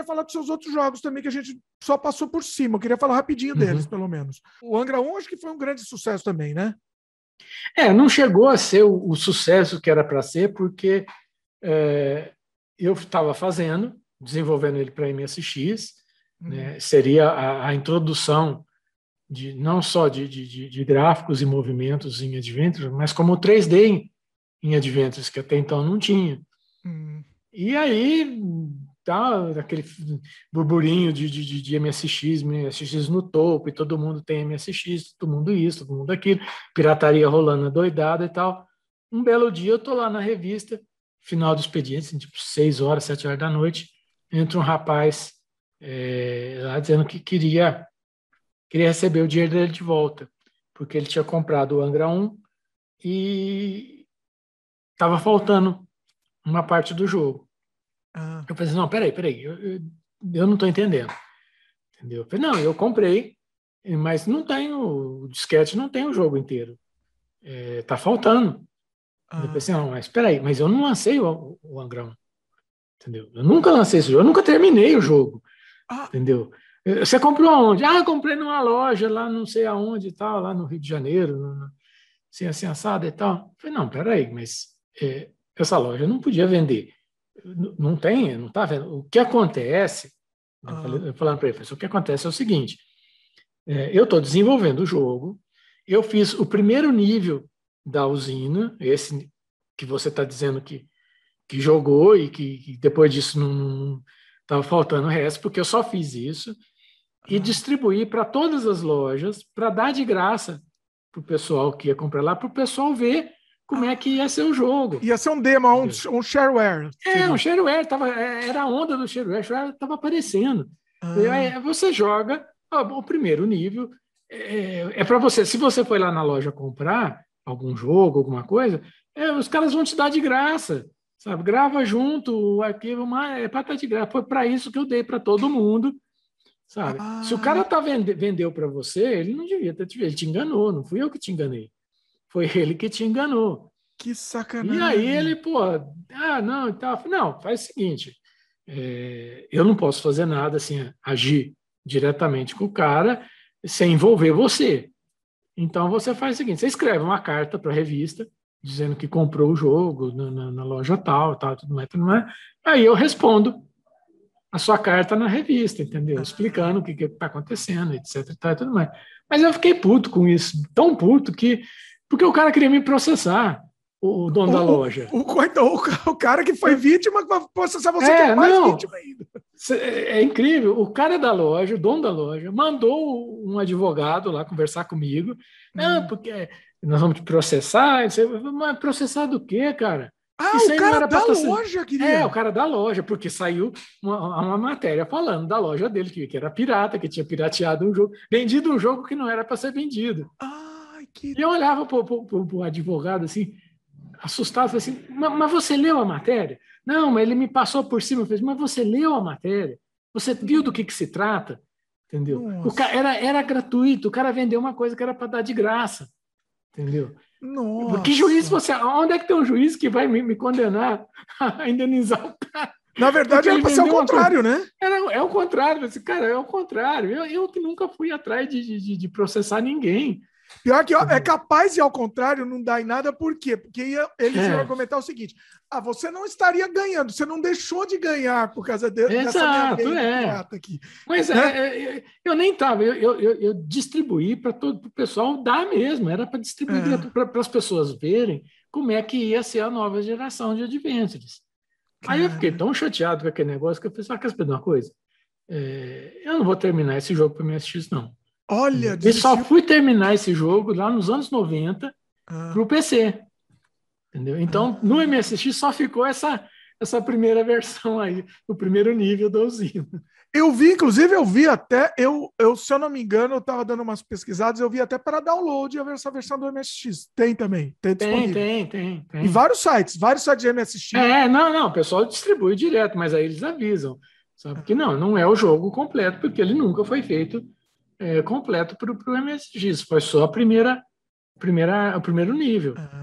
queria falar dos seus outros jogos também, que a gente só passou por cima. Eu queria falar rapidinho uhum. deles, uhum. pelo menos. O Angra 1 acho que foi um grande sucesso também, né? É, não chegou a ser o, o sucesso que era para ser, porque é, eu estava fazendo, desenvolvendo ele para MSX, uhum. né? seria a, a, introdução de não só de, de, de, gráficos e movimentos em Adventures, mas como 3D em, em Adventures, que até então não tinha. Uhum. E aí tá aquele burburinho de, de, de MSX, MSX no topo, e todo mundo tem MSX, todo mundo isso, todo mundo aquilo, pirataria rolando doidada e tal. Um belo dia eu tô lá na revista, final do expediente, assim, tipo 6 horas, 7 horas da noite, entra um rapaz é, lá dizendo que queria, queria receber o dinheiro dele de volta, porque ele tinha comprado o Angra 1 e estava faltando uma parte do jogo. Ah. Eu pensei, assim, não, peraí, peraí, eu, eu, eu não estou entendendo. Entendeu? Eu falei, não, eu comprei, mas não tenho, o disquete não tem o jogo inteiro. É, tá faltando. Ah. Eu assim, pensei, não, mas peraí, mas eu não lancei o, o Angrão. Entendeu? Eu nunca lancei esse jogo, eu nunca terminei o jogo. Ah. Entendeu? Você comprou aonde? Ah, comprei numa loja lá não sei aonde e tal, lá no Rio de Janeiro, no, assim, assim, assado e tal. Eu falei, não, peraí, mas é, essa loja não podia vender não tem, não está vendo. O que acontece, ah. falando para ele, assim, o que acontece é o seguinte: é, eu estou desenvolvendo o jogo, eu fiz o primeiro nível da usina, esse que você está dizendo que, que jogou e que, que depois disso não estava faltando o resto, porque eu só fiz isso, e ah. distribuí para todas as lojas para dar de graça para o pessoal que ia comprar lá, para o pessoal ver como é que ia ser o jogo. Ia ser um demo, um, um shareware. É, um shareware. Tava, é, era a onda do shareware. shareware tava aparecendo. Ah. Você joga ó, o primeiro nível. É, é, é para você. Se você foi lá na loja comprar algum jogo, alguma coisa, é, os caras vão te dar de graça. Sabe? Grava junto o arquivo, mas é para estar tá de graça. Foi para isso que eu dei para todo mundo. Sabe? Ah. Se o ah. cara tá vende, vendeu para você, ele não devia ter te Ele te enganou, não fui eu que te enganei. Foi ele que te enganou. Que sacanagem. E aí ele, pô, ah, não, e tal. Não, faz o seguinte: é, eu não posso fazer nada assim, agir diretamente com o cara sem envolver você. Então você faz o seguinte: você escreve uma carta para a revista dizendo que comprou o jogo na, na, na loja tal, tal, tudo mais, tudo mais. Aí eu respondo a sua carta na revista, entendeu? Ah. Explicando o que está acontecendo, etc, tal, tudo mais. Mas eu fiquei puto com isso, tão puto que porque o cara queria me processar, o dono o, da loja. O, então, o, o, cara que foi é. vítima processar você é, que é mais não, vítima ainda. É, é incrível. O cara da loja, o dono da loja, mandou um advogado lá conversar comigo. Não, hum. porque nós vamos te processar. Mas processar do quê, cara? Ah, Isso o cara da processar. loja, queria. É, o cara da loja, porque saiu uma, uma, matéria falando da loja dele, que, que era pirata, que tinha pirateado um jogo, vendido um jogo que não era para ser vendido. Ah que... E eu olhava para o advogado assim, assustado, falei assim, mas você leu a matéria? Não, mas ele me passou por cima, fez, assim, mas você leu a matéria? Você viu do que, que se trata? Entendeu? O cara, era, era gratuito, o cara vendeu uma coisa que era para dar de graça. Entendeu? Nossa. que juiz você. Onde é que tem um juiz que vai me, me condenar a indenizar o cara? Na verdade, era para ser o contrário, né? Era, é o contrário, esse assim, cara, é o contrário. Eu, eu que nunca fui atrás de, de, de processar ninguém. Pior que é uhum. capaz e ao contrário não dá em nada, por quê? Porque ia, eles é. iam comentar o seguinte: ah, você não estaria ganhando, você não deixou de ganhar por causa de, Exato, dessa é. aqui. Pois né? é, é, é eu nem estava, eu, eu, eu distribuí para todo o pessoal dar mesmo, era para distribuir é. para as pessoas verem como é que ia ser a nova geração de Adventures. Aí eu fiquei é. tão chateado com aquele negócio que eu pensei, ah, quer saber uma coisa? eu não vou terminar esse jogo para me assistir não. Olha, eu só fui terminar esse jogo lá nos anos 90 ah. para o PC. Entendeu? Então, ah. no MSX só ficou essa, essa primeira versão aí, o primeiro nível da usina. Eu vi, inclusive, eu vi até, eu, eu se eu não me engano, eu estava dando umas pesquisadas, eu vi até para download essa versão do MSX. Tem também, tem disponível. Tem, tem, tem. E vários sites, vários sites de MSX. É, não, não, o pessoal distribui direto, mas aí eles avisam. Sabe ah. que não, não é o jogo completo, porque ele nunca foi feito é, completo para o MSX. Foi só a primeira, primeira, o primeiro nível. Ah.